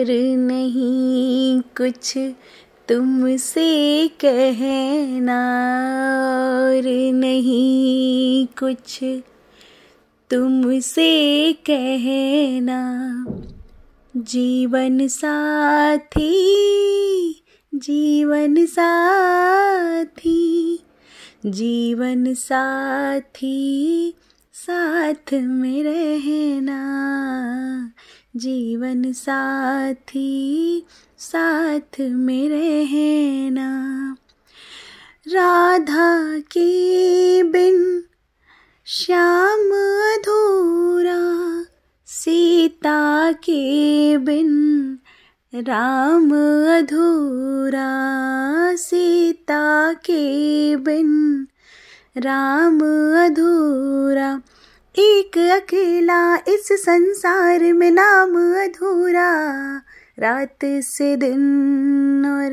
और नहीं कुछ तुमसे कहना और नहीं कुछ तुमसे कहना जीवन साथी जीवन साथी जीवन साथी साथ में रहना जीवन साथी साथ में रहना राधा के बिन श्याम अधूरा सीता के बिन राम अधूरा सीता के बिन राम अधूरा एक अकेला इस संसार में नाम अधूरा रात से दिन और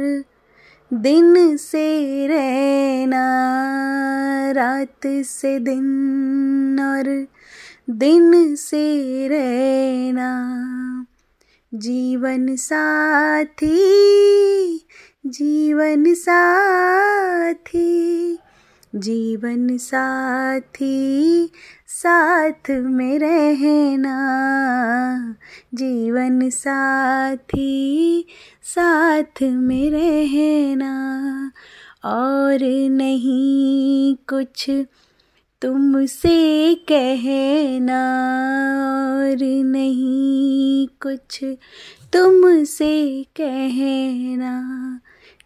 दिन से रहना रात से दिन और दिन से रहना जीवन साथी जीवन साथी जीवन साथी साथ में रहना जीवन साथी साथ में रहना और नहीं कुछ तुमसे कहना और नहीं कुछ तुमसे कहना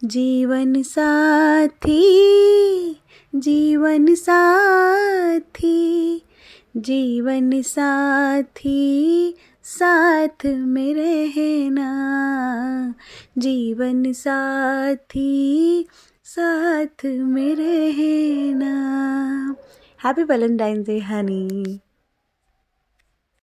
जीवन साथी जीवन साथी जीवन साथी साथ में रहना जीवन साथी साथ में रहना हैप्पी वैलेंटाइन डे हनी